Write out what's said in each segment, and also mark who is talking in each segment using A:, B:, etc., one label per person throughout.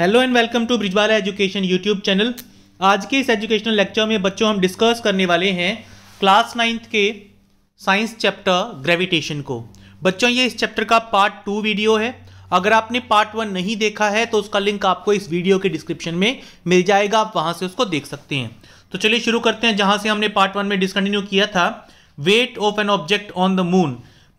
A: hello and welcome to Brijwala education YouTube channel आज के इस एजुकेशनल लेक्चर में बच्चों हम डिस्कस करने वाले हैं क्लास नाइन्थ के साइंस चैप्टर ग्रेविटेशन को बच्चों ये इस चैप्टर का पार्ट टू वीडियो है अगर आपने पार्ट वन नहीं देखा है तो उसका लिंक आपको इस वीडियो के डिस्क्रिप्शन में मिल जाएगा आप वहाँ से उसको देख सकते हैं तो चलिए शुरू करते हैं जहाँ से हमने पार्ट वन में डिसकंटिन्यू किया था weight of an object on the moon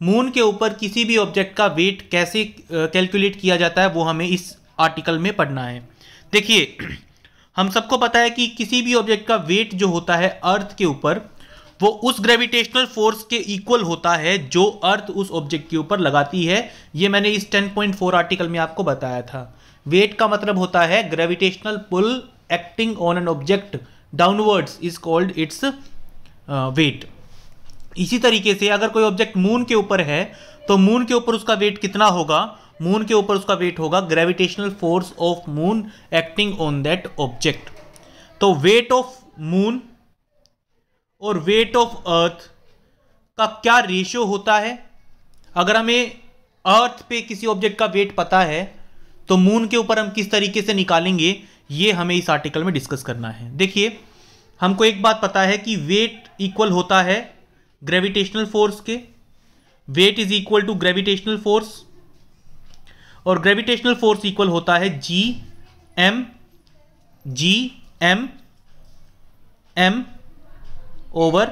A: moon के ऊपर किसी भी ऑब्जेक्ट का वेट कैसे कैलकुलेट किया जाता है वो हमें इस आर्टिकल में पढ़ना है देखिए हम सबको पता है कि किसी भी ऑब्जेक्ट का वेट जो होता है अर्थ के ऊपर वो उस ग्रेविटेशनल फोर्स के इक्वल होता है जो अर्थ उस ऑब्जेक्ट के ऊपर लगाती है ये मैंने इस 10.4 आर्टिकल में आपको बताया था वेट का मतलब होता है gravitational pull acting on an object downwards is called its weight इसी तरीके से अगर कोई ऑब्जेक्ट मून के ऊपर है तो मून के ऊपर उसका वेट कितना होगा मून के ऊपर उसका वेट होगा gravitational force of moon acting on that object तो वेट ऑफ मून और वेट ऑफ अर्थ का क्या रेशियो होता है अगर हमें अर्थ पे किसी ऑब्जेक्ट का वेट पता है तो मून के ऊपर हम किस तरीके से निकालेंगे ये हमें इस आर्टिकल में डिस्कस करना है देखिए हमको एक बात पता है कि वेट इक्वल होता है ग्रेविटेशनल फोर्स के weight is equal to gravitational force और ग्रेविटेशनल फोर्स इक्वल होता है G M G M M over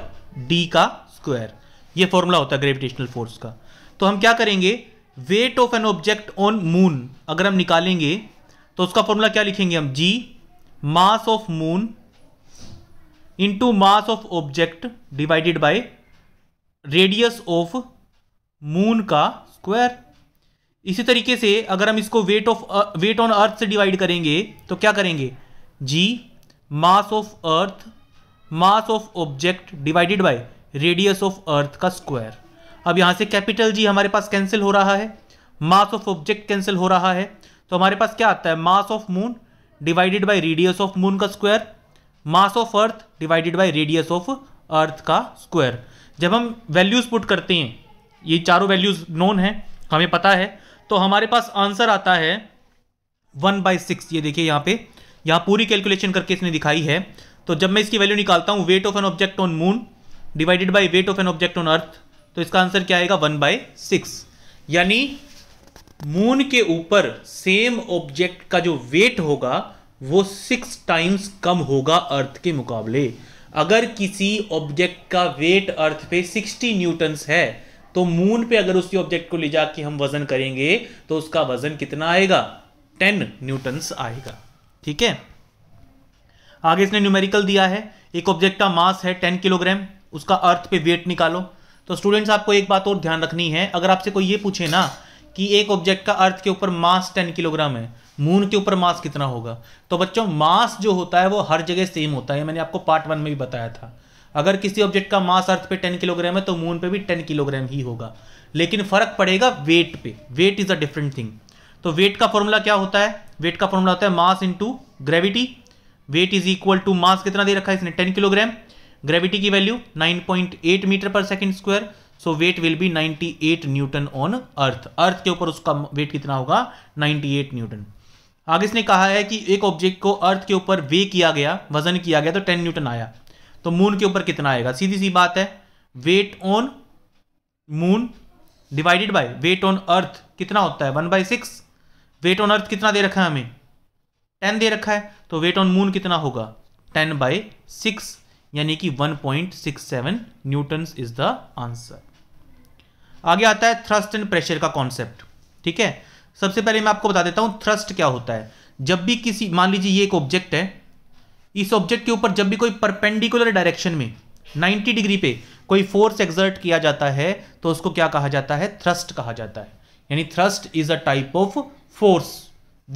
A: D का स्क्वायर ये फॉर्मूला होता है ग्रेविटेशनल फोर्स का तो हम क्या करेंगे weight of an object on moon अगर हम निकालेंगे तो उसका फॉर्मूला क्या लिखेंगे हम G mass of moon into mass of object divided by radius of moon का स्क्वायर इसी तरीके से अगर हम इसको weight of weight on earth से डिवाइड करेंगे तो क्या करेंगे G mass of earth mass of object divided by radius of earth का स्क्वायर अब यहाँ से कैपिटल जी हमारे पास कैंसिल हो रहा है मास ऑफ ऑब्जेक्ट कैंसिल हो रहा है तो हमारे पास क्या आता है mass of moon divided by radius of moon का square mass of earth divided by radius of earth का स्क्वायर जब हम वैल्यूज़ पुट करते हैं ये चारों वैल्यूज़ नोन हैं हमें पता है तो हमारे पास आंसर आता है वन बाई सिक्स ये देखिए यहाँ पे यहाँ पूरी कैलकुलेशन करके इसने दिखाई है तो जब मैं इसकी वैल्यू निकालता हूँ weight of an object on moon divided by weight of an object on earth तो इसका आंसर क्या आएगा वन बाय सिक्स यानी मून के ऊपर सेम ऑब्जेक्ट का जो वेट होगा वो सिक्स टाइम्स कम होगा अर्थ के मुकाबले अगर किसी ऑब्जेक्ट का वेट अर्थ पे सिक्सटी न्यूटन्स है तो मून पे अगर उसी ऑब्जेक्ट को ले जाके हम वजन करेंगे तो उसका वजन कितना आएगा टेन न्यूटन आएगा ठीक है आगे इसने न्यूमेरिकल दिया है एक ऑब्जेक्ट का मास है टेन किलोग्राम उसका अर्थ पे वेट निकालो तो स्टूडेंट्स आपको एक बात और ध्यान रखनी है अगर आपसे कोई ये पूछे ना कि एक ऑब्जेक्ट का अर्थ के ऊपर मास टेन किलोग्राम है मून के ऊपर मास कितना होगा तो बच्चों मास जो होता है वो हर जगह सेम होता है मैंने आपको पार्ट वन में भी बताया था अगर किसी ऑब्जेक्ट का मास अर्थ पे टेन किलोग्राम है तो मून पे भी टेन किलोग्राम ही होगा लेकिन फर्क पड़ेगा वेट पे weight is a different thing तो वेट का फॉर्मूला क्या होता है वेट का फॉर्मूला होता है mass into gravity weight is equal to mass कितना दे रखा है इसने टेन किलोग्राम ग्रेविटी की वैल्यू 9.8 मीटर पर second square so weight will be 98 newton on earth earth के ऊपर उसका वेट कितना होगा 98 न्यूटन आगे इसने कहा है कि एक ऑब्जेक्ट को अर्थ के ऊपर वे किया गया वजन किया गया तो 10 न्यूटन आया तो मून के ऊपर कितना आएगा सीधी सी बात है weight on moon divided by weight on earth कितना होता है one by six weight on earth कितना दे रखा है हमें टेन दे रखा है तो वेट ऑन मून कितना होगा टेन बाई सिक्स यानी कि one point six seven newton is the answer आगे आता है थ्रस्ट एंड प्रेशर का कॉन्सेप्ट ठीक है सबसे पहले मैं आपको बता देता हूं थ्रस्ट क्या होता है जब भी किसी मान लीजिए ये एक ऑब्जेक्ट है इस ऑब्जेक्ट के ऊपर जब भी कोई परपेंडिकुलर डायरेक्शन में 90 डिग्री पे कोई फोर्स एक्सर्ट किया जाता है तो उसको क्या कहा जाता है थ्रस्ट कहा जाता है यानी thrust is a type of force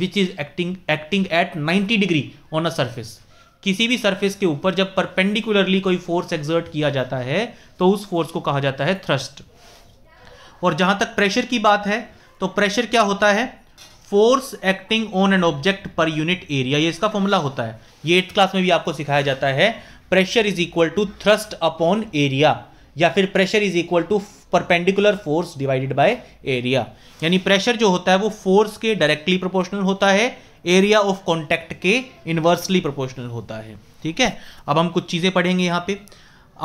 A: which is acting acting at 90 degree on a surface किसी भी सरफेस के ऊपर जब परपेंडिकुलरली कोई फोर्स एक्सर्ट किया जाता है तो उस फोर्स को कहा जाता है थ्रस्ट और जहां तक प्रेशर की बात है तो प्रेशर क्या होता है force acting on an object per unit area ये इसका फॉर्मूला होता है ये एट्थ क्लास में भी आपको सिखाया जाता है pressure is equal to thrust upon area या फिर pressure is equal to perpendicular force divided by area यानी प्रेशर जो होता है वो फोर्स के डायरेक्टली प्रोपोर्शनल होता है एरिया ऑफ कॉन्टैक्ट के इन्वर्सली प्रोपोर्शनल होता है ठीक है अब हम कुछ चीज़ें पढ़ेंगे यहाँ पे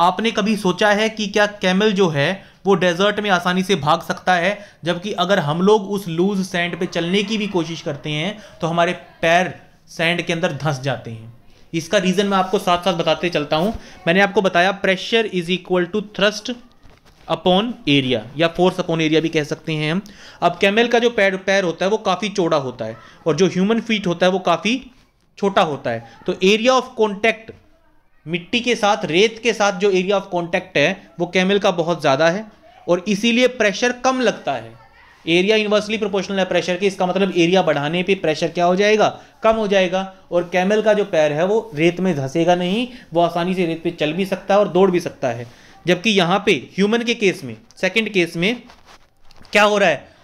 A: आपने कभी सोचा है कि क्या कैमल जो है वो डेजर्ट में आसानी से भाग सकता है जबकि अगर हम लोग उस लूज सैंड पे चलने की भी कोशिश करते हैं तो हमारे पैर सैंड के अंदर धंस जाते हैं इसका रीज़न मैं आपको साथ साथ बताते चलता हूँ मैंने आपको बताया pressure is equal to thrust upon area या फोर्स अपॉन एरिया भी कह सकते हैं हम अब कैमल का जो पैर पैर होता है वो काफ़ी चौड़ा होता है और जो ह्यूमन फीट होता है वो काफ़ी छोटा होता है तो एरिया ऑफ कॉन्टैक्ट मिट्टी के साथ रेत के साथ जो एरिया ऑफ कॉन्टैक्ट है वो कैमल का बहुत ज़्यादा है और इसीलिए प्रेशर कम लगता है एरिया इन्वर्सली प्रोपोर्शनल है प्रेशर के इसका मतलब एरिया बढ़ाने पे प्रेशर क्या हो जाएगा कम हो जाएगा और कैमल का जो पैर है वो रेत में धंसेगा नहीं वो आसानी से रेत पे चल भी सकता है और दौड़ भी सकता है जबकि यहाँ पे ह्यूमन के केस में सेकंड केस में क्या हो रहा है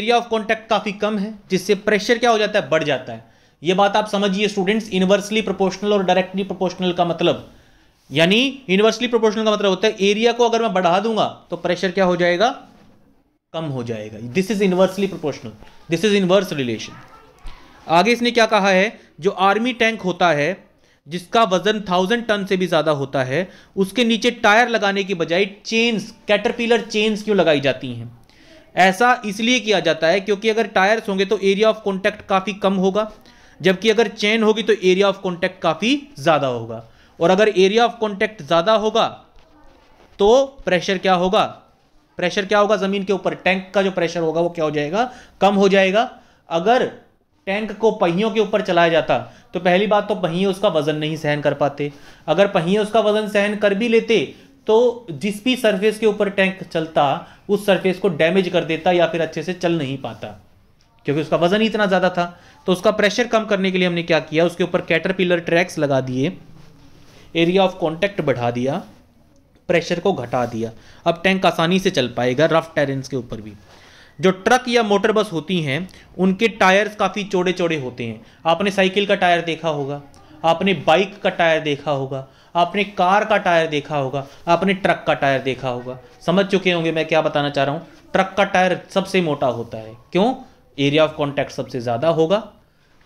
A: एरिया ऑफ कॉन्टैक्ट काफ़ी कम है जिससे प्रेशर क्या हो जाता है बढ़ जाता है ये बात आप समझिए स्टूडेंट्स इनवर्सली प्रोपोर्शनल और डायरेक्टली प्रोपोर्शनल का मतलब यानी इनवर्सली प्रोपोर्शनल का मतलब होता है एरिया को अगर मैं बढ़ा दूंगा तो प्रेशर क्या हो जाएगा कम हो जाएगा this is inversely proportional this is inverse relation आगे इसने क्या कहा है जो आर्मी टैंक होता है जिसका वजन थाउजेंड टन से भी ज्यादा होता है उसके नीचे टायर लगाने की बजाय चेन्स कैटरपिलर चेन्स क्यों लगाई जाती हैं ऐसा इसलिए किया जाता है क्योंकि अगर टायर्स होंगे तो एरिया ऑफ कॉन्टैक्ट काफ़ी कम होगा जबकि अगर चेन होगी तो एरिया ऑफ कॉन्टैक्ट काफ़ी ज़्यादा होगा और अगर एरिया ऑफ कॉन्टैक्ट ज़्यादा होगा तो प्रेशर क्या होगा प्रेशर क्या होगा ज़मीन के ऊपर टैंक का जो प्रेशर होगा वो क्या हो जाएगा कम हो जाएगा अगर टैंक को पहियों के ऊपर चलाया जाता तो पहली बात तो पहिए उसका वजन नहीं सहन कर पाते अगर पहिए उसका वजन सहन कर भी लेते तो जिस भी सरफेस के ऊपर टैंक चलता उस सरफेस को डैमेज कर देता या फिर अच्छे से चल नहीं पाता क्योंकि उसका वजन ही इतना ज़्यादा था तो उसका प्रेशर कम करने के लिए हमने क्या किया उसके ऊपर कैटरपिलर ट्रैक्स लगा दिए एरिया ऑफ कॉन्टैक्ट बढ़ा दिया प्रेशर को घटा दिया अब टैंक आसानी से चल पाएगा रफ टेरेंस के ऊपर भी जो ट्रक या मोटर बस होती हैं उनके टायर्स काफ़ी चौड़े चौड़े होते हैं आपने साइकिल का टायर देखा होगा आपने बाइक का टायर देखा होगा आपने कार का टायर देखा होगा आपने ट्रक का टायर देखा होगा समझ चुके होंगे मैं क्या बताना चाह रहा हूँ ट्रक का टायर सबसे मोटा होता है क्यों एरिया ऑफ कॉन्टैक्ट सबसे ज़्यादा होगा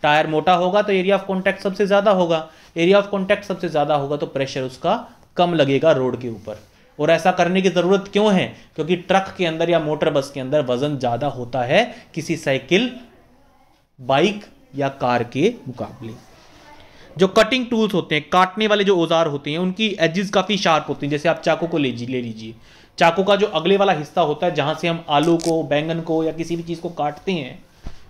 A: टायर मोटा होगा तो एरिया ऑफ कॉन्टैक्ट सबसे ज़्यादा होगा एरिया ऑफ कॉन्टैक्ट सबसे ज़्यादा होगा तो प्रेशर उसका कम लगेगा रोड के ऊपर और ऐसा करने की ज़रूरत क्यों है क्योंकि ट्रक के अंदर या मोटर बस के अंदर वजन ज़्यादा होता है किसी साइकिल बाइक या कार के मुकाबले जो कटिंग टूल्स होते हैं काटने वाले जो औजार होते हैं उनकी एजिज काफ़ी शार्प होती हैं जैसे आप चाकू को ले लीजिए चाकू का जो अगले वाला हिस्सा होता है जहाँ से हम आलू को बैंगन को या किसी भी चीज़ को काटते हैं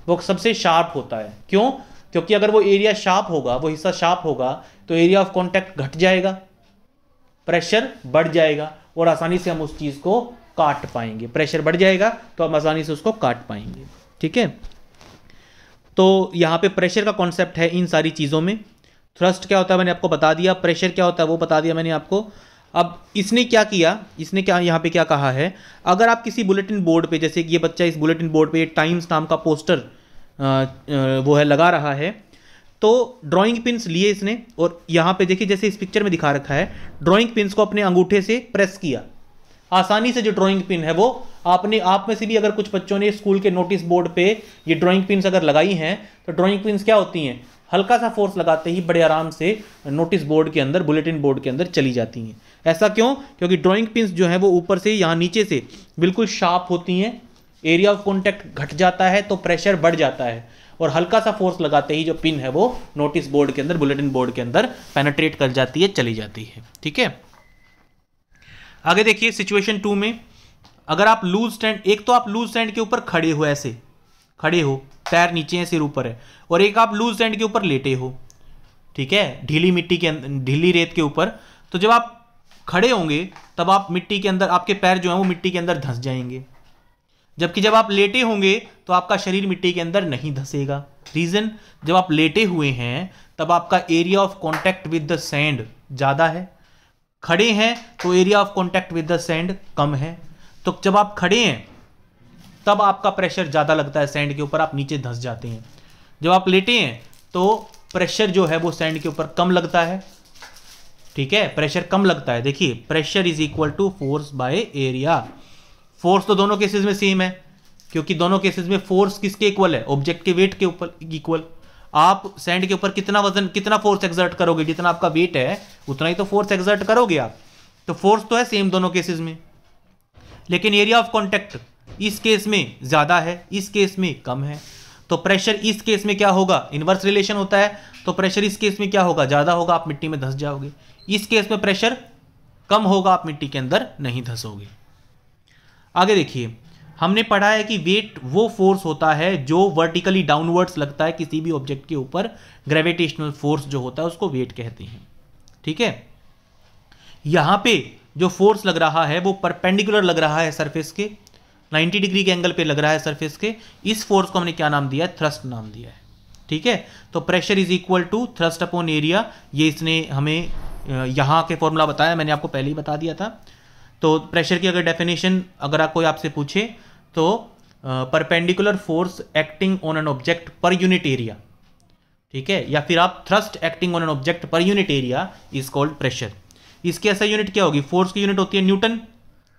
A: वो सबसे शार्प होता है क्यों क्योंकि अगर वो एरिया शार्प होगा वो हिस्सा शार्प होगा तो एरिया ऑफ कॉन्टैक्ट घट जाएगा प्रेशर बढ़ जाएगा और आसानी से हम उस चीज़ को काट पाएंगे प्रेशर बढ़ जाएगा तो हम आसानी से उसको काट पाएंगे ठीक है तो यहाँ पे प्रेशर का कॉन्सेप्ट है इन सारी चीज़ों में थ्रस्ट क्या होता है मैंने आपको बता दिया प्रेशर क्या होता है वो बता दिया मैंने आपको अब इसने क्या किया इसने क्या यहाँ पे क्या कहा है अगर आप किसी बुलेटिन बोर्ड पे जैसे कि ये बच्चा इस बुलेटिन बोर्ड पे टाइम्स नाम का पोस्टर वो है लगा रहा है तो ड्राइंग पिंस लिए इसने और यहाँ पे देखिए जैसे इस पिक्चर में दिखा रखा है ड्राइंग पिंस को अपने अंगूठे से प्रेस किया आसानी से जो ड्राइंग पिन है वो आपने आप में से भी अगर कुछ बच्चों ने स्कूल के नोटिस बोर्ड पे ये ड्राइंग पिंस अगर लगाई हैं तो ड्राइंग पिंस क्या होती हैं हल्का सा फोर्स लगाते ही बड़े आराम से नोटिस बोर्ड के अंदर बुलेटिन बोर्ड के अंदर चली जाती हैं ऐसा क्यों क्योंकि ड्राइंग पिंस जो है वो ऊपर से यहाँ नीचे से बिल्कुल शार्प होती हैं एरिया ऑफ कॉन्टैक्ट घट जाता है तो प्रेशर बढ़ जाता है और हल्का सा फोर्स लगाते ही जो पिन है वो नोटिस बोर्ड के अंदर बुलेटिन बोर्ड के अंदर पेनेट्रेट कर जाती है चली जाती है ठीक है आगे देखिए सिचुएशन टू में अगर आप लूज स्टैंड एक तो आप लूज स्टैंड के ऊपर खड़े हो ऐसे खड़े हो पैर नीचे हैं सिर ऊपर है और एक आप लूज स्टैंड के ऊपर लेटे हो ठीक है ढीली मिट्टी के ढीली रेत के ऊपर तो जब आप खड़े होंगे तब आप मिट्टी के अंदर आपके पैर जो हैं वो मिट्टी के अंदर धंस जाएंगे जबकि जब आप लेटे होंगे तो आपका शरीर मिट्टी के अंदर नहीं धंसेगा रीज़न जब आप लेटे हुए हैं तब आपका area of contact with the sand ज़्यादा है खड़े हैं तो area of contact with the sand कम है तो जब आप खड़े हैं तब आपका प्रेशर ज़्यादा लगता है सैंड के ऊपर आप नीचे धंस जाते हैं जब आप लेटे हैं तो प्रेशर जो है वो सैंड के ऊपर कम लगता है ठीक है प्रेशर कम लगता है देखिए pressure is equal to force by area force तो दोनों केसेस में सेम है क्योंकि दोनों केसेस में फोर्स किसके इक्वल है ऑब्जेक्ट के वेट के ऊपर इक्वल आप सैंड के ऊपर कितना वजन कितना फोर्स एक्सर्ट करोगे जितना आपका वेट है उतना ही तो फोर्स एक्सर्ट करोगे आप तो फोर्स तो है सेम दोनों केसेस में लेकिन एरिया ऑफ कॉन्टेक्ट इस केस में ज़्यादा है इस केस में कम है तो प्रेशर इस केस में क्या होगा इन्वर्स रिलेशन होता है तो प्रेशर इस केस में क्या होगा ज़्यादा होगा आप मिट्टी में धस जाओगे इस केस में प्रेशर कम होगा आप मिट्टी के अंदर नहीं धंसोगे आगे देखिए हमने पढ़ा है कि वेट वो फोर्स होता है जो वर्टिकली डाउनवर्ड्स लगता है किसी भी ऑब्जेक्ट के ऊपर ग्रेविटेशनल फोर्स जो होता है उसको वेट कहते हैं ठीक है यहां पे जो फोर्स लग रहा है वो परपेंडिकुलर लग रहा है सरफेस के 90 डिग्री के एंगल पे लग रहा है सरफेस के इस फोर्स को हमने क्या नाम दिया है थ्रस्ट नाम दिया है ठीक है तो pressure is equal to thrust upon area ये इसने हमें यहाँ के फॉर्मूला बताया मैंने आपको पहले ही बता दिया था तो प्रेशर की अगर डेफिनेशन अगर आप कोई आपसे पूछे तो perpendicular force acting on an object per unit area ठीक है या फिर आप thrust acting on an object per unit area is called pressure इसकी ऐसा यूनिट क्या होगी फोर्स की यूनिट होती है न्यूटन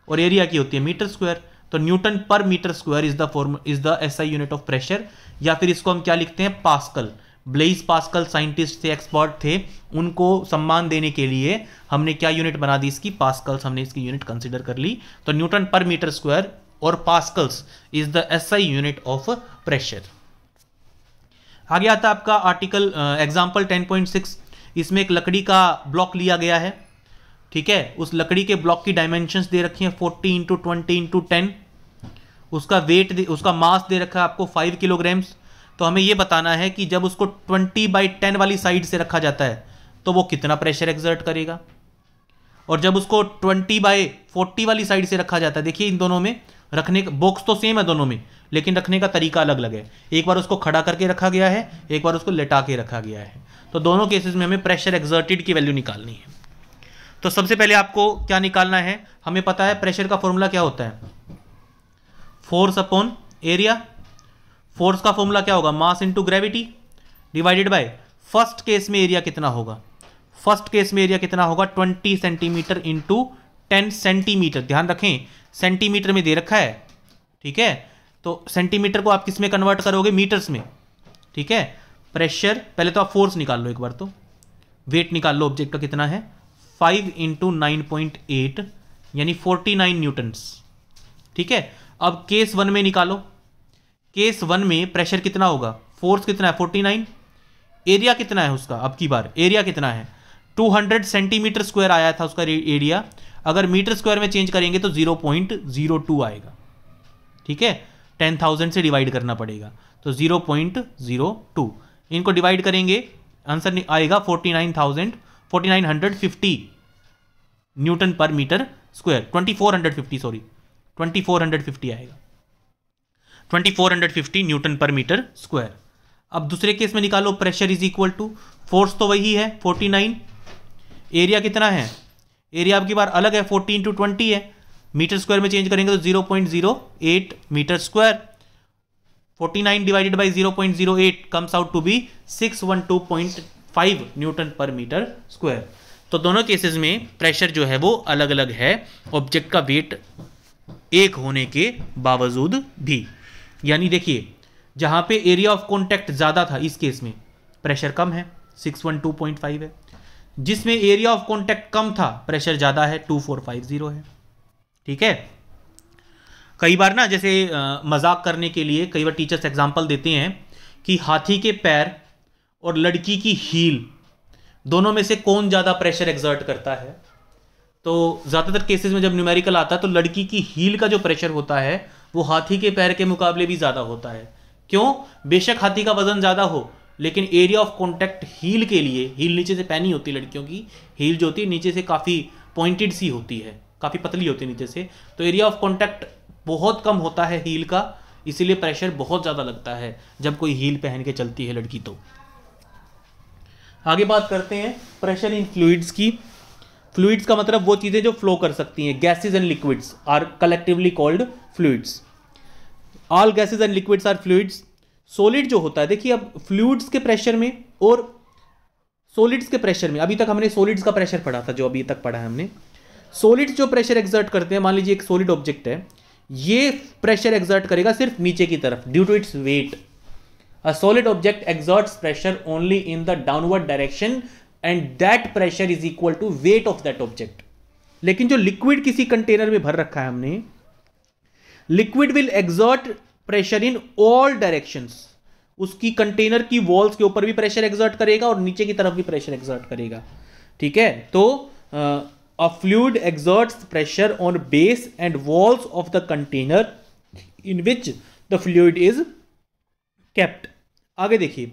A: और एरिया की होती है मीटर स्क्वायर तो newton per metre square is the form is the SI unit of pressure या फिर इसको हम क्या लिखते हैं पास्कल ब्लेस पास्कल साइंटिस्ट थे एक्सपर्ट थे उनको सम्मान देने के लिए हमने क्या यूनिट बना दी इसकी पास्कल्स हमने इसकी यूनिट कंसिडर कर ली तो न्यूटन पर मीटर स्क्वायर और pascals is the I unit of pressure आगे आता है आपका article example ten point six इसमें एक लकड़ी का ब्लॉक लिया गया है ठीक है उस लकड़ी के ब्लॉक की डायमेंशन दे रखी हैं forty into twenty into ten उसका वेट उसका मास दे रखा है आपको फाइव किलोग्राम्स तो हमें ये बताना है कि जब उसको ट्वेंटी बाई टेन वाली साइड से रखा जाता है तो वो कितना प्रेशर एग्जर्ट करेगा और जब उसको ट्वेंटी बाई फोर्टी वाली साइड से रखा जाता है देखिए इन दोनों में रखने का बॉक्स तो सेम है दोनों में लेकिन रखने का तरीका अलग अलग है एक बार उसको खड़ा करके रखा गया है एक बार उसको लेटा के रखा गया है तो दोनों केसेस में हमें प्रेशर एग्जर्टेड की वैल्यू निकालनी है तो सबसे पहले आपको क्या निकालना है हमें पता है प्रेशर का फॉर्मूला क्या होता है फोर्स अपॉन एरिया फोर्स का फॉर्मूला क्या होगा mass into gravity divided by first case में एरिया कितना होगा फर्स्ट केस में एरिया कितना होगा twenty centimetre into ten centimetre ध्यान रखें सेंटीमीटर में दे रखा है ठीक है तो सेंटीमीटर को आप किस में कन्वर्ट करोगे मीटर्स में ठीक है प्रेशर पहले तो आप फोर्स निकाल लो एक बार तो वेट निकाल लो ऑब्जेक्ट का कितना है five into nine point eight यानी फोर्टी नाइन न्यूटन्स ठीक है अब केस वन में निकालो केस वन में प्रेशर कितना होगा फोर्स कितना है फोर्टी नाइन एरिया कितना है उसका अब की बार एरिया कितना है टू हंड्रेड सेंटीमीटर स्क्वायर आया था उसका एरिया अगर मीटर स्क्वायर में चेंज करेंगे तो जीरो पॉइंट जीरो टू आएगा ठीक है टेन थाउजेंड से डिवाइड करना पड़ेगा तो जीरो पॉइंट जीरो टू इनको डिवाइड करेंगे आंसर आएगा forty nine thousand forty nine hundred fifty newton per metre square twenty four hundred fifty sorry twenty four hundred fifty आएगा twenty four hundred fifty newton per metre square अब दूसरे case में निकालो pressure is equal to force तो वही है forty nine area कितना है एरिया आपकी बार अलग है फोर्टीन टू ट्वेंटी है मीटर स्क्वायर में चेंज करेंगे तो zero point zero eight metre square forty nine divided by zero point zero eight comes out to be six one two point five newton per metre square तो दोनों cases में pressure जो है वो अलग अलग है ऑब्जेक्ट का वेट एक होने के बावजूद भी यानी देखिए जहाँ पे एरिया ऑफ कॉन्टैक्ट ज़्यादा था इस केस में प्रेशर कम है 612.5 है जिसमें एरिया ऑफ कॉन्टैक्ट कम था प्रेशर ज़्यादा है 2450 है ठीक है कई बार ना जैसे आ, मजाक करने के लिए कई बार टीचर्स एग्जाम्पल देते हैं कि हाथी के पैर और लड़की की हील दोनों में से कौन ज़्यादा प्रेशर एग्जर्ट करता है तो ज़्यादातर केसेस में जब न्यूमेरिकल आता है तो लड़की की हील का जो प्रेशर होता है वो हाथी के पैर के मुकाबले भी ज़्यादा होता है क्यों बेशक हाथी का वजन ज़्यादा हो लेकिन एरिया ऑफ कॉन्टैक्ट हील के लिए हील नीचे से पैनी होती है लड़कियों की हील जो होती है नीचे से काफ़ी पॉइंटेड सी होती है काफ़ी पतली होती है नीचे से तो एरिया ऑफ कॉन्टैक्ट बहुत कम होता है हील का इसीलिए प्रेशर बहुत ज़्यादा लगता है जब कोई हील पहन के चलती है लड़की तो आगे बात करते हैं प्रेशर इन फ्लूड्स की फ्लूइड्स का मतलब वो चीज़ें जो फ्लो कर सकती हैं gases and liquids are collectively called fluids all gases and liquids are fluids solid जो होता है देखिए अब फ्लूइड्स के प्रेशर में और सोलिड्स के प्रेशर में अभी तक हमने सोलिड्स का प्रेशर पढ़ा था जो अभी तक पढ़ा है हमने सोलिड्स जो प्रेशर एग्जर्ट करते हैं मान लीजिए एक सोलिड ऑब्जेक्ट है ये प्रेशर एग्जर्ट करेगा सिर्फ नीचे की तरफ due to its weight a solid object exerts pressure only in the downward direction and that pressure is equal to weight of that object लेकिन जो लिक्विड किसी कंटेनर में भर रखा है हमने liquid will exert pressure in all direction उसकी container की वॉल्स के ऊपर भी प्रेशर एग्जॉर्ट करेगा और नीचे की तरफ भी प्रेशर एग्जर्ट करेगा ठीक है तो a fluid exert pressure on base and walls of the container in which the fluid is kept आगे देखिए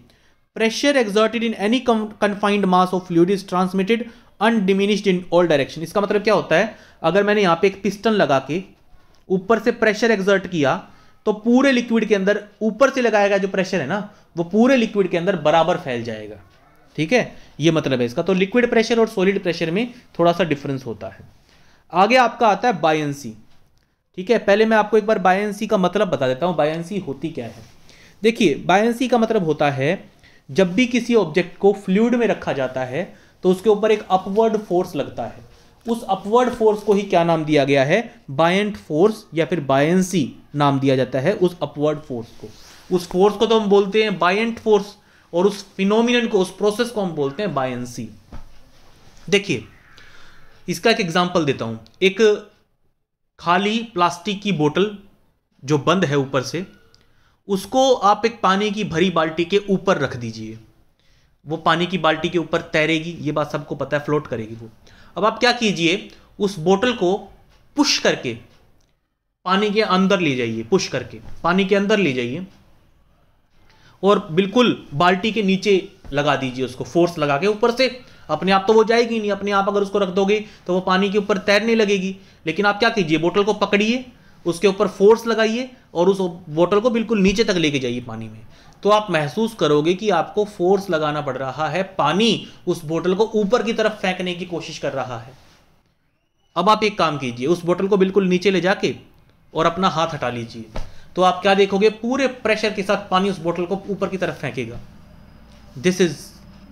A: pressure exerted in any confined mass of fluid is transmitted undiminished in all direction इसका मतलब क्या होता है अगर मैंने यहाँ पे एक पिस्टन लगा के ऊपर से प्रेशर एग्जर्ट किया तो पूरे लिक्विड के अंदर ऊपर से लगाया गया जो प्रेशर है ना वो पूरे लिक्विड के अंदर बराबर फैल जाएगा ठीक है ये मतलब है इसका तो लिक्विड प्रेशर और सॉलिड प्रेशर में थोड़ा सा डिफरेंस होता है आगे आपका आता है बायंसी ठीक है पहले मैं आपको एक बार बायंसी का मतलब बता देता हूँ बायंसी होती क्या है देखिए बायंसी का मतलब होता है जब भी किसी ऑब्जेक्ट को फ्लूड में रखा जाता है तो उसके ऊपर एक अपवर्ड फोर्स लगता है उस अपवर्ड फोर्स को ही क्या नाम दिया गया है बायंट फोर्स या फिर बायंसी नाम दिया जाता है उस अपवर्ड फोर्स को उस फोर्स को तो हम बोलते हैं बायंट फोर्स और उस फिनोमिन को उस प्रोसेस को हम बोलते हैं बायंसी देखिए इसका एक एग्जाम्पल देता हूं एक खाली प्लास्टिक की बोतल जो बंद है ऊपर से उसको आप एक पानी की भरी बाल्टी के ऊपर रख दीजिए वो पानी की बाल्टी के ऊपर तैरेगी ये बात सबको पता है फ्लोट करेगी वो अब आप क्या कीजिए उस बोतल को पुश करके पानी के अंदर ले जाइए पुश करके पानी के अंदर ले जाइए और बिल्कुल बाल्टी के नीचे लगा दीजिए उसको फोर्स लगा के ऊपर से अपने आप तो वो जाएगी नहीं अपने आप अगर उसको रख दोगे तो वो पानी के ऊपर तैरने लगेगी लेकिन आप क्या कीजिए बोतल को पकड़िए उसके ऊपर फोर्स लगाइए और उस बोतल को बिल्कुल नीचे तक लेके जाइए पानी में तो आप महसूस करोगे कि आपको फोर्स लगाना पड़ रहा है पानी उस बोतल को ऊपर की तरफ फेंकने की कोशिश कर रहा है अब आप एक काम कीजिए उस बोतल को बिल्कुल नीचे ले जाके और अपना हाथ हटा लीजिए तो आप क्या देखोगे पूरे प्रेशर के साथ पानी उस बोतल को ऊपर की तरफ फेंकेगा this is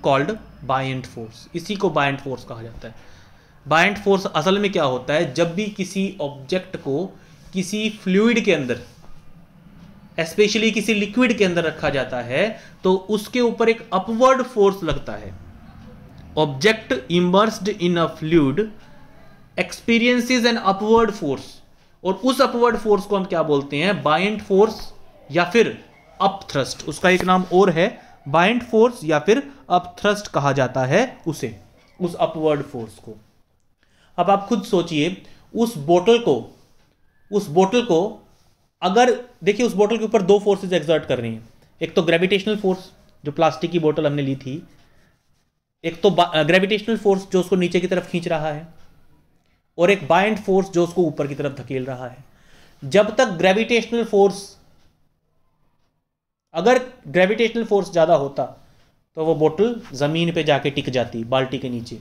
A: called buoyant force इसी को बायंट फोर्स कहा जाता है बायंट फोर्स असल में क्या होता है जब भी किसी ऑब्जेक्ट को किसी फ्लूड के अंदर स्पेशली किसी लिक्विड के अंदर रखा जाता है तो उसके ऊपर एक अपवर्ड फोर्स लगता है object immersed in a fluid experiences an upward force और उस अपवर्ड फोर्स को हम क्या बोलते हैं बाइंड फोर्स या फिर अपथ्रस्ट उसका एक नाम और है बाइंड फोर्स या फिर अपथ्रस्ट कहा जाता है उसे उस अपवर्ड फोर्स को अब आप खुद सोचिए उस बोतल को उस बोटल को अगर देखिए उस बोटल के ऊपर दो फोर्सेज एग्जर्ट कर रही हैं एक तो ग्रेविटेशनल फोर्स जो प्लास्टिक की बोतल हमने ली थी एक तो ग्रेविटेशनल फोर्स जो उसको नीचे की तरफ खींच रहा है और एक बाइंड फोर्स जो उसको ऊपर की तरफ धकेल रहा है जब तक ग्रेविटेशनल फोर्स अगर ग्रेविटेशनल फोर्स ज़्यादा होता तो वो बोतल ज़मीन पे जाके टिक जाती बाल्टी के नीचे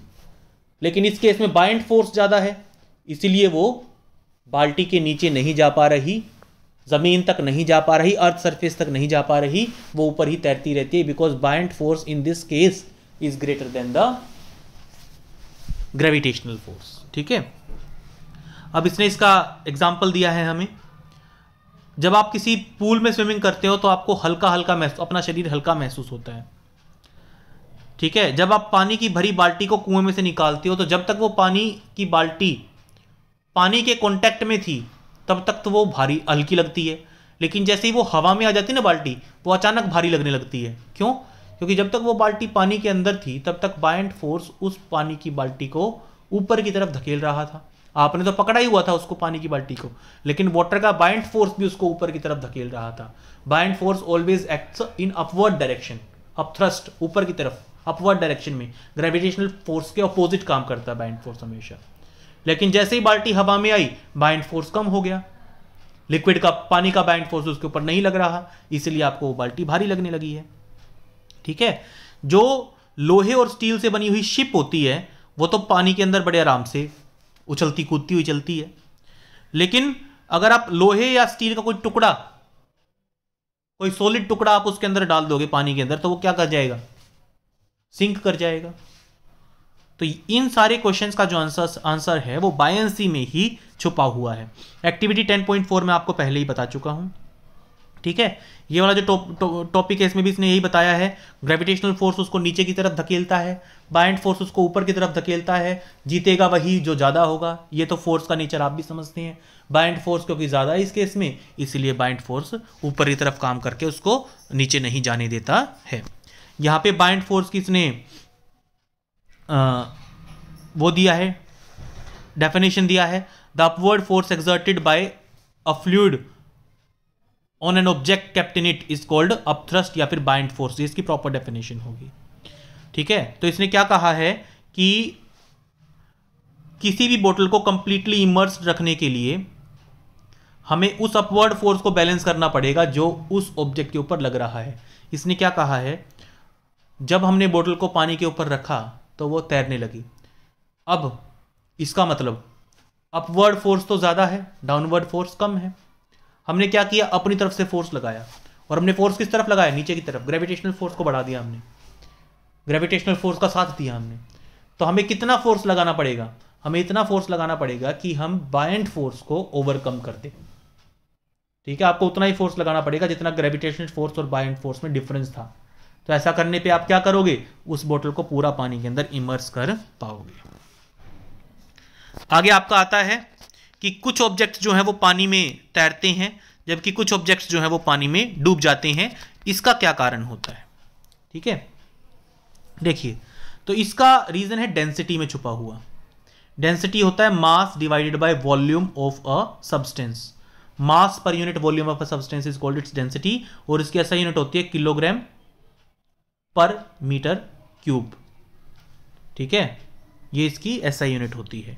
A: लेकिन इस केस में बाइंड फोर्स ज़्यादा है इसीलिए वो बाल्टी के नीचे नहीं जा पा रही ज़मीन तक नहीं जा पा रही अर्थ सरफेस तक नहीं जा पा रही वो ऊपर ही तैरती रहती है because buoyant force in this case is greater than the gravitational force ठीक है अब इसने इसका एग्जाम्पल दिया है हमें जब आप किसी पूल में स्विमिंग करते हो तो आपको हल्का हल्का महसूस अपना शरीर हल्का महसूस होता है ठीक है जब आप पानी की भरी बाल्टी को कुएं में से निकालते हो तो जब तक वो पानी की बाल्टी पानी के कॉन्टैक्ट में थी तब तक तो वो भारी हल्की लगती है लेकिन जैसे ही वो हवा में आ जाती है ना बाल्टी वो अचानक भारी लगने लगती है क्यों क्योंकि जब तक वो बाल्टी पानी के अंदर थी तब तक बाइंड फोर्स उस पानी की बाल्टी को ऊपर की तरफ धकेल रहा था आपने तो पकड़ा ही हुआ था उसको पानी की बाल्टी को लेकिन वाटर का बाइंड फोर्स भी उसको ऊपर की तरफ धकेल रहा था buoyant force always acts in upward direction upthrust ऊपर की तरफ अपवर्ड डायरेक्शन में ग्रेविटेशनल फोर्स के अपोजिट काम करता है बाइंड फोर्स हमेशा लेकिन जैसे ही बाल्टी हवा में आई बाइंड फोर्स कम हो गया लिक्विड का पानी का बाइंड फोर्स उसके ऊपर नहीं लग रहा इसीलिए आपको वो बाल्टी भारी लगने लगी है ठीक है जो लोहे और स्टील से बनी हुई शिप होती है वो तो पानी के अंदर बड़े आराम से उछलती कूदती हुई चलती है लेकिन अगर आप लोहे या स्टील का कोई टुकड़ा कोई सॉलिड टुकड़ा आप उसके अंदर डाल दोगे पानी के अंदर तो वो क्या कर जाएगा सिंक कर जाएगा तो इन सारे क्वेश्चन का जो आंसर आंसर है वो बायन सी में ही छुपा हुआ है एक्टिविटी 10.4 में आपको पहले ही बता चुका हूं ठीक है ये वाला जो टॉपिक है इसमें भी इसने यही बताया है ग्रेविटेशनल फोर्स उसको नीचे की तरफ धकेलता है बाइंड फोर्स उसको ऊपर की तरफ धकेलता है जीतेगा वही जो ज़्यादा होगा ये तो फोर्स का नेचर आप भी समझते हैं बाइंड फोर्स क्योंकि ज़्यादा है इस केस में इसलिए बाइंड फोर्स ऊपर की तरफ काम करके उसको नीचे नहीं जाने देता है यहाँ पे बाइंड फोर्स की इसने वो दिया है डेफिनेशन दिया है the upward force exerted by a fluid on an object kept in it it is called upthrust या फिर बाइंड फोर्स इसकी प्रॉपर डेफिनेशन होगी ठीक है तो इसने क्या कहा है कि किसी भी बोतल को कंप्लीटली इमर्स रखने के लिए हमें उस अपवर्ड फोर्स को बैलेंस करना पड़ेगा जो उस ऑब्जेक्ट के ऊपर लग रहा है इसने क्या कहा है जब हमने बोतल को पानी के ऊपर रखा तो वो तैरने लगी अब इसका मतलब अपवर्ड फोर्स तो ज़्यादा है डाउनवर्ड फोर्स कम है हमने क्या किया अपनी तरफ से फोर्स लगाया और हमने फोर्स किस तरफ लगाया नीचे की तरफ ग्रेविटेशनल फोर्स को बढ़ा दिया हमने ग्रेविटेशनल फोर्स का साथ दिया हमने तो हमें कितना फोर्स लगाना पड़ेगा हमें इतना फोर्स लगाना पड़ेगा कि हम बायंट फोर्स को ओवरकम कर दें ठीक है आपको उतना ही फोर्स लगाना पड़ेगा जितना ग्रेविटेशनल फोर्स और बायंट फोर्स में डिफरेंस था तो ऐसा करने पे आप क्या करोगे उस बोतल को पूरा पानी के अंदर इमर्स कर पाओगे आगे आपका आता है कि कुछ ऑब्जेक्ट्स जो हैं वो पानी में तैरते हैं जबकि कुछ ऑब्जेक्ट्स जो हैं वो पानी में डूब जाते हैं इसका क्या कारण होता है ठीक है देखिए तो इसका रीज़न है डेंसिटी में छुपा हुआ डेंसिटी होता है mass divided by volume of a substance mass per unit volume of a substance is called its density और इसकी ऐसा यूनिट होती है किलोग्राम पर मीटर क्यूब ठीक है ये इसकी ऐसा यूनिट होती है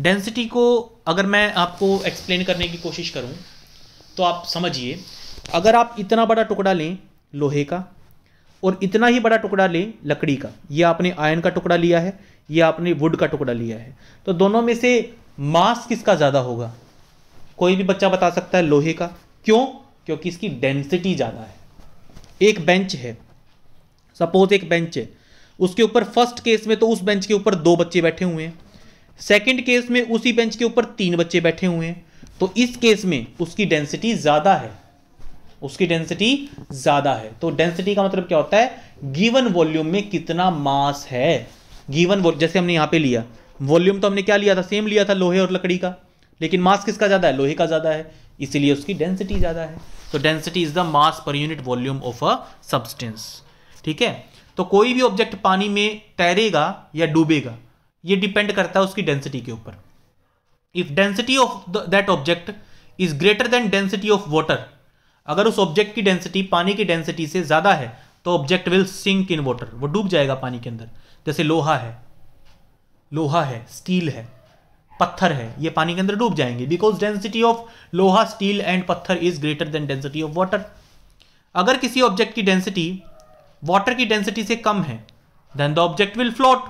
A: डेंसिटी को अगर मैं आपको एक्सप्लेन करने की कोशिश करूं तो आप समझिए अगर आप इतना बड़ा टुकड़ा लें लोहे का और इतना ही बड़ा टुकड़ा लें लकड़ी का ये आपने आयन का टुकड़ा लिया है ये आपने वुड का टुकड़ा लिया है तो दोनों में से मास किसका ज़्यादा होगा कोई भी बच्चा बता सकता है लोहे का क्यों क्योंकि इसकी डेंसिटी ज़्यादा है एक बेंच है सपोज एक बेंच है उसके ऊपर फर्स्ट केस में तो उस बेंच के ऊपर दो बच्चे बैठे हुए हैं सेकेंड केस में उसी बेंच के ऊपर तीन बच्चे बैठे हुए हैं तो इस केस में उसकी डेंसिटी ज़्यादा है उसकी डेंसिटी ज़्यादा है तो डेंसिटी का मतलब क्या होता है गिवन वॉल्यूम में कितना मास है गिवन जैसे हमने यहां पे लिया वॉल्यूम तो हमने क्या लिया था सेम लिया था लोहे और लकड़ी का लेकिन मास किसका ज़्यादा है लोहे का ज़्यादा है इसीलिए उसकी डेंसिटी ज़्यादा है तो density is the mass per unit volume of a substance ठीक है तो कोई भी ऑब्जेक्ट पानी में तैरेगा या डूबेगा ये डिपेंड करता है उसकी डेंसिटी के ऊपर if density of that object is greater than density of water अगर उस ऑब्जेक्ट की डेंसिटी पानी की डेंसिटी से ज़्यादा है तो object will sink in water वो डूब जाएगा पानी के अंदर जैसे लोहा है लोहा है स्टील है पत्थर है ये पानी के अंदर डूब जाएंगे बिकॉज डेंसिटी ऑफ लोहा स्टील एंड पत्थर is greater than density of water अगर किसी ऑब्जेक्ट की डेंसिटी वाटर की डेंसिटी से कम है then the object will float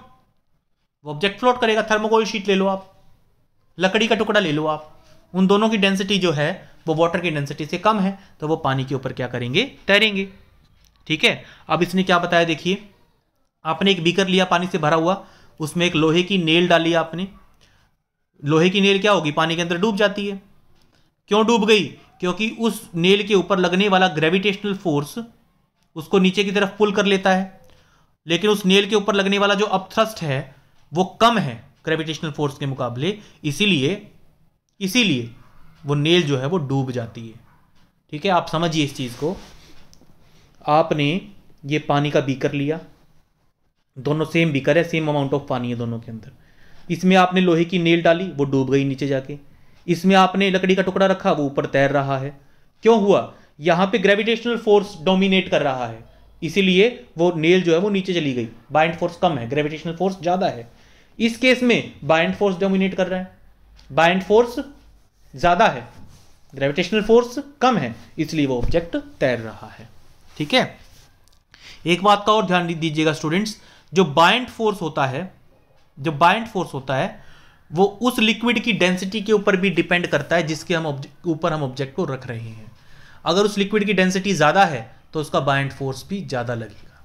A: वो ऑब्जेक्ट फ्लोट करेगा थर्मोकोल शीट ले लो आप लकड़ी का टुकड़ा ले लो आप उन दोनों की डेंसिटी जो है वो वाटर की डेंसिटी से कम है तो वो पानी के ऊपर क्या करेंगे तैरेंगे ठीक है अब इसने क्या बताया देखिए आपने एक बीकर लिया पानी से भरा हुआ उसमें एक लोहे की नेल डाली आपने लोहे की नेल क्या होगी पानी के अंदर डूब जाती है क्यों डूब गई क्योंकि उस नेल के ऊपर लगने वाला ग्रेविटेशनल फोर्स उसको नीचे की तरफ पुल कर लेता है लेकिन उस नेल के ऊपर लगने वाला जो अपथ्रस्ट है वो कम है ग्रेविटेशनल फोर्स के मुकाबले इसीलिए इसीलिए वो नेल जो है वो डूब जाती है ठीक है आप समझिए इस चीज़ को आपने ये पानी का बीकर लिया दोनों सेम बीकर है सेम अमाउंट ऑफ पानी है दोनों के अंदर इसमें आपने लोहे की नेल डाली वो डूब गई नीचे जाके इसमें आपने लकड़ी का टुकड़ा रखा वो ऊपर तैर रहा है क्यों हुआ यहाँ पे ग्रेविटेशनल फोर्स डोमिनेट कर रहा है इसीलिए वो नेल जो है वो नीचे चली गई बाइंड फोर्स कम है ग्रेविटेशनल फोर्स ज़्यादा है इस केस में बाइंड फोर्स डोमिनेट कर रहा है बाइंड फोर्स ज़्यादा है ग्रेविटेशनल फोर्स कम है इसलिए वो ऑब्जेक्ट तैर रहा है ठीक है एक बात का और ध्यान दीजिएगा स्टूडेंट्स जो बाइंड फोर्स होता है जो बाइंड फोर्स होता है वो उस लिक्विड की डेंसिटी के ऊपर भी डिपेंड करता है जिसके हम ऊपर हम ऑब्जेक्ट को रख रहे हैं अगर उस लिक्विड की डेंसिटी ज़्यादा है तो उसका बाइंड फोर्स भी ज़्यादा लगेगा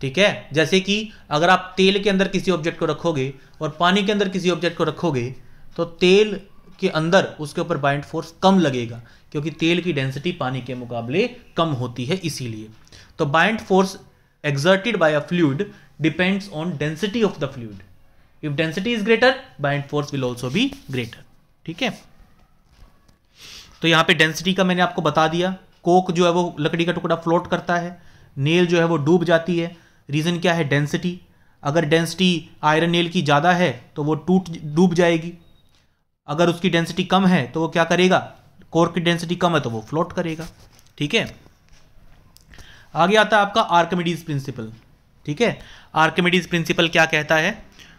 A: ठीक है जैसे कि अगर आप तेल के अंदर किसी ऑब्जेक्ट को रखोगे और पानी के अंदर किसी ऑब्जेक्ट को रखोगे तो तेल के अंदर उसके ऊपर बाइंड फोर्स कम लगेगा क्योंकि तेल की डेंसिटी पानी के मुकाबले कम होती है इसीलिए तो buoyant force exerted by a fluid depends on density of the fluid if density is greater buoyant force will also भी ग्रेटर ठीक है तो यहाँ पे डेंसिटी का मैंने आपको बता दिया कोक जो है वो लकड़ी का टुकड़ा फ्लोट करता है नेल जो है वो डूब जाती है रीज़न क्या है डेंसिटी अगर डेंसिटी आयरन नेल की ज़्यादा है तो वो टूट डूब जाएगी अगर उसकी डेंसिटी कम है तो वो क्या करेगा कोर की डेंसिटी कम है तो वो फ्लोट करेगा ठीक है आगे आता है आपका आर्कमिडीज प्रिंसिपल ठीक है आर्कमिडीज प्रिंसिपल क्या कहता है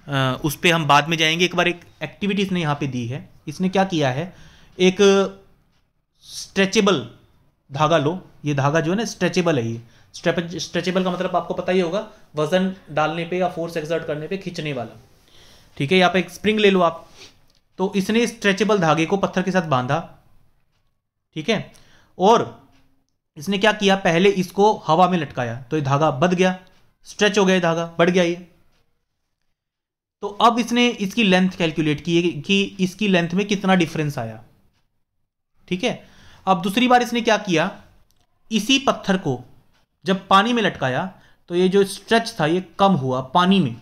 A: आ, उस पर हम बाद में जाएंगे एक बार एक एक्टिविटी इसने यहाँ पे दी है इसने क्या किया है एक स्ट्रेचेबल धागा लो ये धागा जो है ना स्ट्रेचेबल है ये स्ट्रेचेबल का मतलब आपको पता ही होगा वजन डालने पे या फोर्स एक्सर्ट करने पे खींचने वाला ठीक है यहाँ पे एक स्प्रिंग ले लो आप तो इसने स्ट्रेचेबल धागे को पत्थर के साथ बांधा ठीक है और इसने क्या किया पहले इसको हवा में लटकाया तो ये धागा बध गया स्ट्रेच हो गया धागा बढ़ गया ये तो अब इसने इसकी लेंथ कैलकुलेट की कि इसकी लेंथ में कितना डिफरेंस आया ठीक है अब दूसरी बार इसने क्या किया इसी पत्थर को जब पानी में लटकाया तो ये जो स्ट्रेच था ये कम हुआ पानी में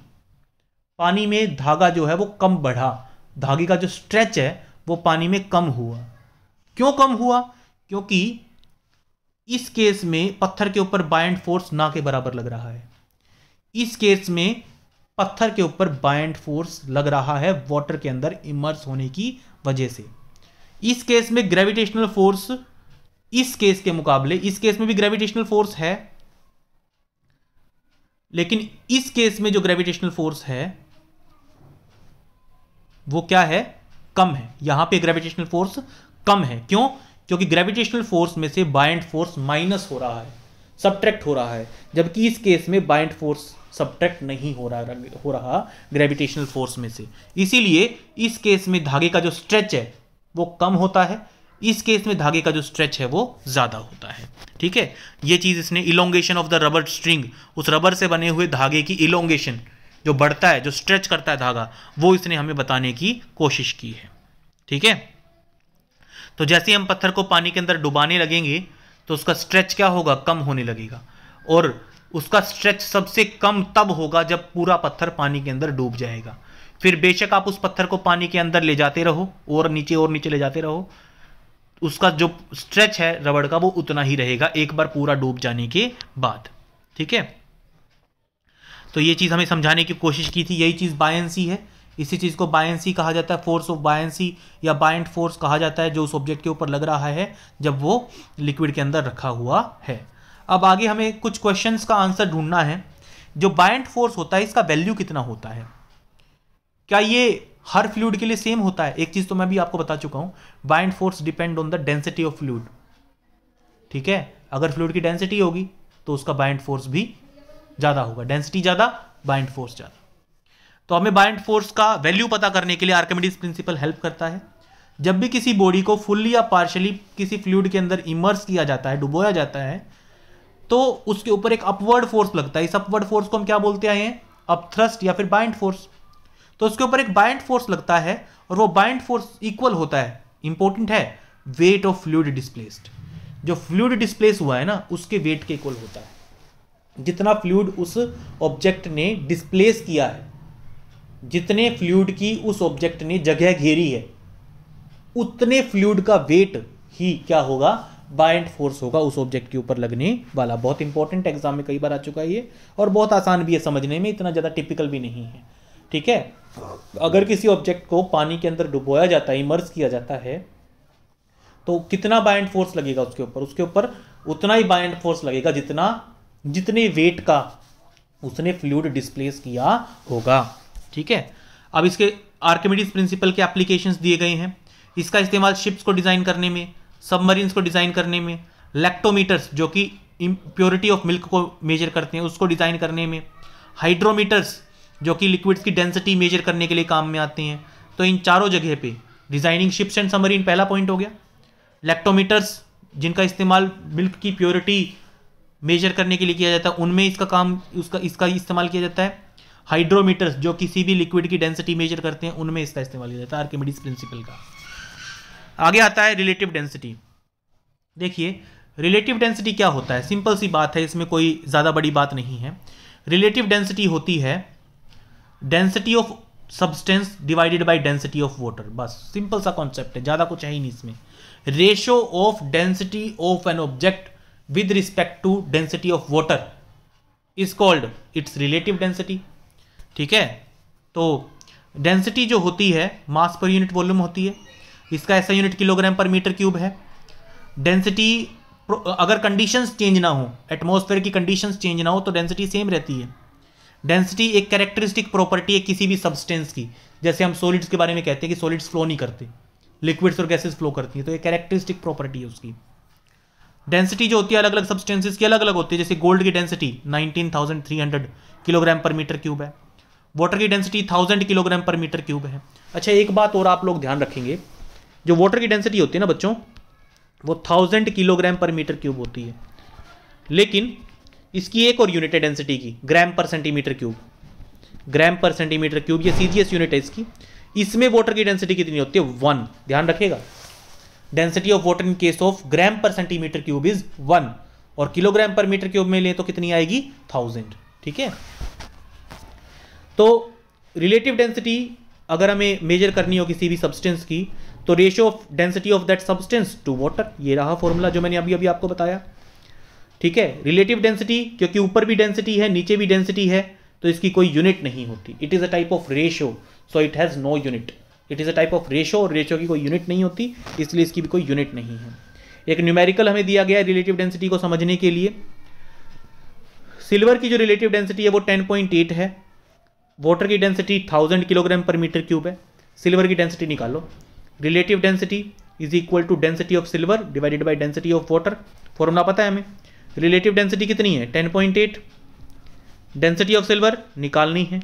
A: पानी में धागा जो है वो कम बढ़ा धागे का जो स्ट्रेच है वो पानी में कम हुआ क्यों कम हुआ क्योंकि इस केस में पत्थर के ऊपर बाइंड फोर्स ना के बराबर लग रहा है इस केस में पत्थर के ऊपर बाइंड फोर्स लग रहा है वाटर के अंदर इमर्स होने की वजह से इस केस में ग्रेविटेशनल फोर्स इस केस के मुकाबले इस केस में भी ग्रेविटेशनल फोर्स है लेकिन इस केस में जो ग्रेविटेशनल फोर्स है वो क्या है कम है यहां पे ग्रेविटेशनल फोर्स कम है क्यों क्योंकि ग्रेविटेशनल फोर्स में से बाइंड फोर्स माइनस हो रहा है सब्ट्रैक्ट हो रहा है जबकि इस केस में बाइंड फोर्स सब्ट्रैक्ट नहीं हो रहा हो रहा ग्रेविटेशनल फोर्स में से इसीलिए इस केस में धागे का जो स्ट्रेच है वो कम होता है इस केस में धागे का जो स्ट्रेच है वो ज़्यादा होता है ठीक है ये चीज़ इसने elongation of the rubber string उस रबर से बने हुए धागे की इलोंगेशन जो बढ़ता है जो स्ट्रेच करता है धागा वो इसने हमें बताने की कोशिश की है ठीक है तो जैसे हम पत्थर को पानी के अंदर डुबाने लगेंगे तो उसका स्ट्रेच क्या होगा कम होने लगेगा और उसका स्ट्रेच सबसे कम तब होगा जब पूरा पत्थर पानी के अंदर डूब जाएगा फिर बेशक आप उस पत्थर को पानी के अंदर ले जाते रहो और नीचे और नीचे ले जाते रहो उसका जो स्ट्रेच है रबड़ का वो उतना ही रहेगा एक बार पूरा डूब जाने के बाद ठीक है तो ये चीज़ हमें समझाने की कोशिश की थी यही चीज़ बायंसी है इसी चीज़ को बायंसी कहा जाता है फोर्स ऑफ बायंसी या बाइंड फोर्स कहा जाता है जो उस ऑब्जेक्ट के ऊपर लग रहा है जब वो लिक्विड के अंदर रखा हुआ है अब आगे हमें कुछ क्वेश्चंस का आंसर ढूंढना है जो बाइंड फोर्स होता है इसका वैल्यू कितना होता है क्या ये हर फ्लूड के लिए सेम होता है एक चीज़ तो मैं भी आपको बता चुका हूं buoyant force depend on the density of fluid ठीक है अगर फ्लूड की डेंसिटी होगी तो उसका बाइंड फोर्स भी ज़्यादा होगा डेंसिटी ज़्यादा बाइंड फोर्स ज़्यादा तो हमें बाइंड फोर्स का वैल्यू पता करने के लिए आर्कमेडिस प्रिंसिपल हेल्प करता है जब भी किसी बॉडी को फुल्ली या पार्शली किसी फ्लूड के अंदर इमर्स किया जाता है डुबोया जाता है तो उसके ऊपर एक अपवर्ड फोर्स लगता है इस अपवर्ड फोर्स को हम क्या बोलते आए हैं अपथ्रस्ट या फिर बाइंड फोर्स तो उसके ऊपर एक बाइंड फोर्स लगता है और वो बाइंड फोर्स इक्वल होता है इंपॉर्टेंट है वेट ऑफ फ्लूड डिस्प्लेस्ड जो फ्लूड डिस्प्लेस हुआ है ना उसके वेट के इक्वल होता है जितना फ्लूड उस ऑब्जेक्ट ने डिस्प्लेस किया है जितने फ्लूड की उस ऑब्जेक्ट ने जगह घेरी है उतने फ्लूड का वेट ही क्या होगा बाइंड फोर्स होगा उस ऑब्जेक्ट के ऊपर लगने वाला बहुत इंपॉर्टेंट एग्जाम में कई बार आ चुका है ये और बहुत आसान भी है समझने में इतना ज़्यादा टिपिकल भी नहीं है ठीक है अगर किसी ऑब्जेक्ट को पानी के अंदर डुबोया जाता है इमर्स किया जाता है तो कितना बाइंड फोर्स लगेगा उसके ऊपर उसके ऊपर उतना ही बाइंड फोर्स लगेगा जितना जितने वेट का उसने फ्लूड डिस्प्लेस किया होगा ठीक है अब इसके आर्किमिडीज प्रिंसिपल के एप्लीकेशन दिए गए हैं इसका इस्तेमाल शिप्स को डिज़ाइन करने में सबमरीन्स को डिज़ाइन करने में लैक्टोमीटर्स जो कि प्योरिटी ऑफ मिल्क को मेजर करते हैं उसको डिज़ाइन करने में हाइड्रोमीटर्स जो कि लिक्विड्स की डेंसिटी मेजर करने के लिए काम में आते हैं तो इन चारों जगह पे डिजाइनिंग शिप्स एंड समरीन पहला पॉइंट हो गया लैक्टोमीटर्स जिनका इस्तेमाल मिल्क की प्योरिटी मेजर करने के लिए किया जाता है उनमें इसका काम उसका इसका इस्तेमाल किया जाता है हाइड्रोमीटर्स जो किसी भी लिक्विड की डेंसिटी मेजर करते हैं उनमें इसका इस्तेमाल किया जाता है आर्किमिडीज प्रिंसिपल का आगे आता है रिलेटिव डेंसिटी देखिए रिलेटिव डेंसिटी क्या होता है सिंपल सी बात है इसमें कोई ज़्यादा बड़ी बात नहीं है रिलेटिव डेंसिटी होती है density of substance divided by density of water बस सिंपल सा कॉन्सेप्ट है ज़्यादा कुछ है ही नहीं इसमें ratio of density of an object with respect to density of water is called its relative density ठीक है तो डेंसिटी जो होती है मास पर यूनिट वॉल्यूम होती है इसका ऐसा unit kilogram per metre cube है डेंसिटी अगर कंडीशंस चेंज ना हो एटमॉस्फेयर की कंडीशंस चेंज ना हो तो डेंसिटी सेम रहती है डेंसिटी एक कैरेक्टरिस्टिक प्रॉपर्टी है किसी भी सब्सटेंस की जैसे हम सॉलिड्स के बारे में कहते हैं कि सॉलिड्स फ्लो नहीं करते लिक्विड्स और गैसेस फ्लो करती हैं तो ये कैरेक्टरिस्टिक प्रॉपर्टी है उसकी डेंसिटी जो होती है अलग अलग सब्सटेंसेस की अलग अलग होती है जैसे गोल्ड की density 19,300 kilogram per metre cube है वाटर की density 1000 kilogram per metre cube है अच्छा एक बात और आप लोग ध्यान रखेंगे जो वाटर की डेंसिटी होती है ना बच्चों वो thousand kilogram per metre cube होती है लेकिन इसकी एक और यूनिट है डेंसिटी की ग्राम per centimetre cube gram per centimetre cube ये सीजीएस यूनिट है इसकी इसमें वाटर की डेंसिटी कितनी होती है वन ध्यान रखिएगा density of water in case of gram per centimetre cube is one और किलोग्राम पर मीटर क्यूब में लें तो कितनी आएगी थाउजेंड ठीक है तो रिलेटिव डेंसिटी अगर हमें मेजर करनी हो किसी भी सब्सटेंस की तो ratio of density of that substance to water ये रहा फॉर्मूला जो मैंने अभी अभी आपको बताया ठीक है रिलेटिव डेंसिटी क्योंकि ऊपर भी डेंसिटी है नीचे भी डेंसिटी है तो इसकी कोई यूनिट नहीं होती it is a type of ratio so it has no unit it is a type of ratio और रेशो की कोई यूनिट नहीं होती इसलिए इसकी भी कोई यूनिट नहीं है एक न्यूमेरिकल हमें दिया गया है रिलेटिव डेंसिटी को समझने के लिए सिल्वर की जो रिलेटिव डेंसिटी है वो टेन पॉइंट एट है वाटर की density thousand kilogram per metre cube है सिल्वर की डेंसिटी निकालो relative density is equal to density of silver divided by density of water formula पता है हमें रिलेटिव डेंसिटी कितनी है 10.8 डेंसिटी ऑफ सिल्वर निकालनी है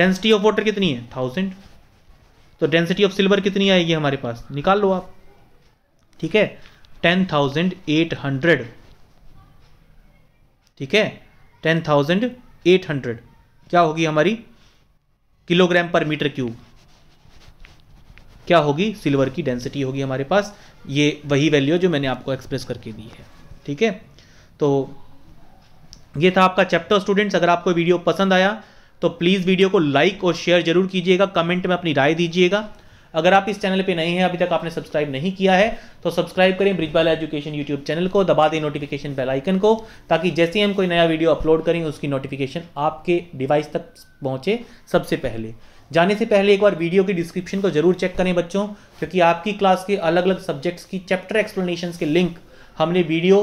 A: डेंसिटी ऑफ वाटर कितनी है थाउजेंड तो डेंसिटी ऑफ सिल्वर कितनी आएगी हमारे पास निकाल लो आप ठीक है टेन थाउजेंड एट हंड्रेड ठीक है टेन थाउजेंड एट हंड्रेड क्या होगी हमारी किलोग्राम पर मीटर क्यूब क्या होगी सिल्वर की डेंसिटी होगी हमारे पास ये वही वैल्यू जो मैंने आपको एक्सप्रेस करके दी है ठीक है तो ये था आपका चैप्टर स्टूडेंट्स अगर आपको वीडियो पसंद आया तो प्लीज़ वीडियो को लाइक और शेयर जरूर कीजिएगा कमेंट में अपनी राय दीजिएगा अगर आप इस चैनल पे नए हैं अभी तक आपने सब्सक्राइब नहीं किया है तो सब्सक्राइब करें ब्रिजवाला एजुकेशन यूट्यूब चैनल को दबा दें नोटिफिकेशन बेल आइकन को ताकि जैसे ही हम कोई नया वीडियो अपलोड करें उसकी नोटिफिकेशन आपके डिवाइस तक पहुँचे सबसे पहले जाने से पहले एक बार वीडियो की डिस्क्रिप्शन को जरूर चेक करें बच्चों क्योंकि आपकी क्लास के अलग अलग सब्जेक्ट्स की चैप्टर एक्सप्लेनेशन के लिंक हमने वीडियो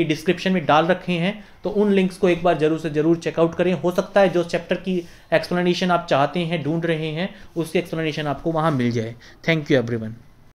A: की डिस्क्रिप्शन में डाल रखे हैं तो उन लिंक्स को एक बार जरूर से जरूर चेकआउट करें हो सकता है जो चैप्टर की एक्सप्लेनेशन आप चाहते हैं ढूंढ रहे हैं उसकी एक्सप्लेनेशन आपको वहाँ मिल जाए थैंक यू एवरीवन